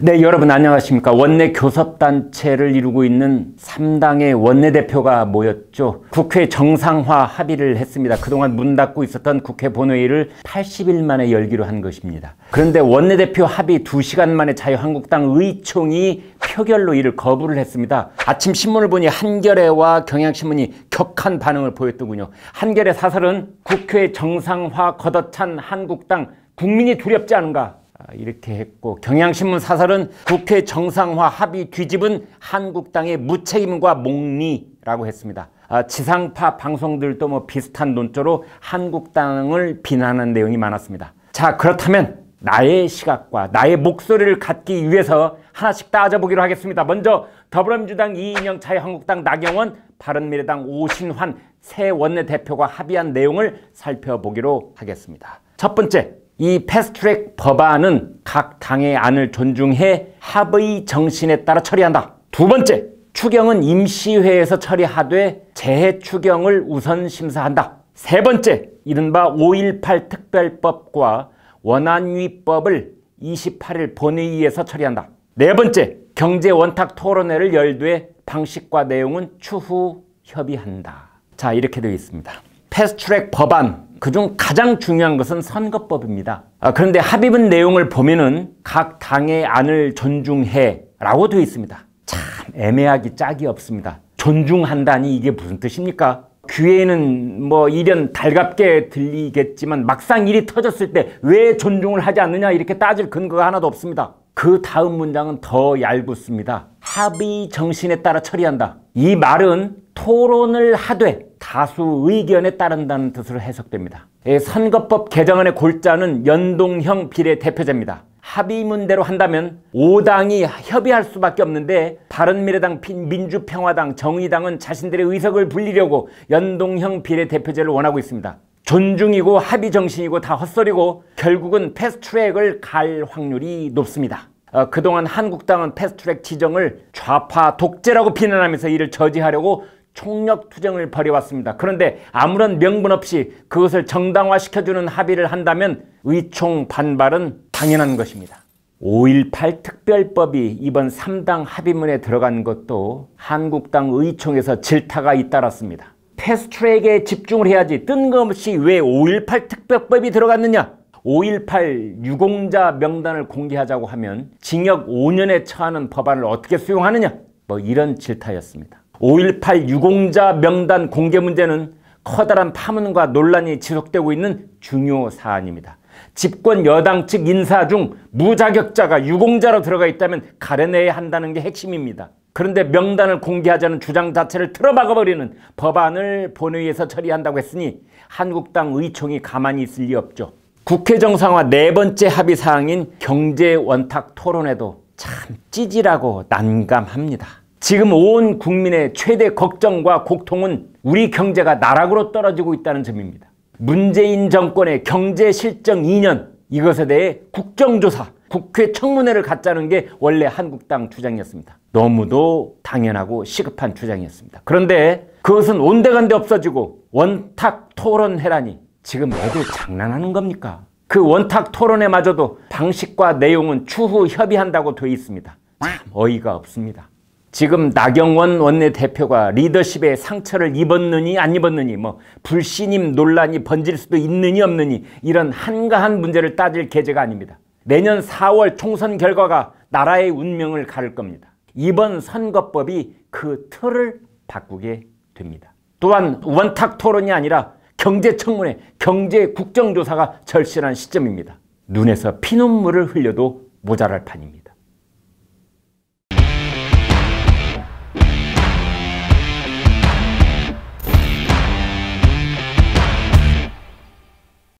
네, 여러분 안녕하십니까. 원내 교섭단체를 이루고 있는 3당의 원내대표가 모였죠. 국회 정상화 합의를 했습니다. 그동안 문 닫고 있었던 국회 본회의를 80일 만에 열기로 한 것입니다. 그런데 원내대표 합의 2시간 만에 자유한국당 의총이 표결로 이를 거부를 했습니다. 아침 신문을 보니 한겨레와 경향신문이 격한 반응을 보였더군요. 한겨레 사설은 국회 정상화 걷어찬 한국당 국민이 두렵지 않은가 아, 이렇게 했고 경향신문 사설은 국회 정상화 합의 뒤집은 한국당의 무책임과 몽리라고 했습니다. 아, 지상파 방송들도 뭐 비슷한 논조로 한국당을 비난하 내용이 많았습니다. 자 그렇다면 나의 시각과 나의 목소리를 갖기 위해서 하나씩 따져보기로 하겠습니다. 먼저 더불어민주당 이인영, 자유한국당 나경원, 바른미래당 오신환 새 원내대표가 합의한 내용을 살펴보기로 하겠습니다. 첫 번째, 이 패스트트랙 법안은 각 당의 안을 존중해 합의 정신에 따라 처리한다. 두 번째, 추경은 임시회에서 처리하되 재해 추경을 우선 심사한다. 세 번째, 이른바 5.18 특별법과 원안위법을 28일 본회의에서 처리한다. 네 번째, 경제 원탁 토론회를 열두해 방식과 내용은 추후 협의한다. 자, 이렇게 되어 있습니다. 패스트트랙 법안 그중 가장 중요한 것은 선거법입니다. 아, 그런데 합의문 내용을 보면은 각 당의 안을 존중해 라고 되어 있습니다. 참 애매하기 짝이 없습니다. 존중한다니 이게 무슨 뜻입니까? 귀에는 뭐 이련 달갑게 들리겠지만 막상 일이 터졌을 때 왜 존중을 하지 않느냐 이렇게 따질 근거가 하나도 없습니다. 그 다음 문장은 더 얄궂습니다. 합의 정신에 따라 처리한다. 이 말은 토론을 하되 다수 의견에 따른다는 뜻으로 해석됩니다. 예, 선거법 개정안의 골자는 연동형 비례 대표제입니다. 합의문대로 한다면 5당이 협의할 수밖에 없는데 바른미래당, 민주평화당, 정의당은 자신들의 의석을 불리려고 연동형 비례대표제를 원하고 있습니다. 존중이고 합의 정신이고 다 헛소리고 결국은 패스트트랙을 갈 확률이 높습니다. 어, 그동안 한국당은 패스트트랙 지정을 좌파 독재라고 비난하면서 이를 저지하려고 총력 투쟁을 벌여왔습니다. 그런데 아무런 명분 없이 그것을 정당화시켜주는 합의를 한다면 의총 반발은 당연한 것입니다. 5.18 특별법이 이번 3당 합의문에 들어간 것도 한국당 의총에서 질타가 잇따랐습니다. 패스트트랙에 집중을 해야지 뜬금없이 왜 5.18 특별법이 들어갔느냐 5.18 유공자 명단을 공개하자고 하면 징역 5년에 처하는 법안을 어떻게 수용하느냐 뭐 이런 질타였습니다. 5.18 유공자 명단 공개 문제는 커다란 파문과 논란이 지속되고 있는 중요 사안입니다. 집권 여당 측 인사 중 무자격자가 유공자로 들어가 있다면 가려내야 한다는 게 핵심입니다. 그런데 명단을 공개하자는 주장 자체를 틀어박아버리는 법안을 본회의에서 처리한다고 했으니 한국당 의총이 가만히 있을 리 없죠. 국회 정상화 네 번째 합의 사항인 경제 원탁 토론에도 참 찌질하고 난감합니다. 지금 온 국민의 최대 걱정과 고통은 우리 경제가 나락으로 떨어지고 있다는 점입니다. 문재인 정권의 경제 실정 2년 이것에 대해 국정조사, 국회 청문회를 갖자는 게 원래 한국당 주장이었습니다. 너무도 당연하고 시급한 주장이었습니다. 그런데 그것은 온데간데 없어지고 원탁 토론해라니 지금 애들 장난하는 겁니까? 그 원탁 토론에마저도 방식과 내용은 추후 협의한다고 돼 있습니다. 참 어이가 없습니다. 지금 나경원 원내대표가 리더십에 상처를 입었느니 안 입었느니 뭐 불신임 논란이 번질 수도 있느니 없느니 이런 한가한 문제를 따질 계제가 아닙니다. 내년 4월 총선 결과가 나라의 운명을 가를 겁니다. 이번 선거법이 그 틀을 바꾸게 됩니다. 또한 원탁 토론이 아니라 경제청문회, 경제 국정조사가 절실한 시점입니다. 눈에서 피눈물을 흘려도 모자랄 판입니다.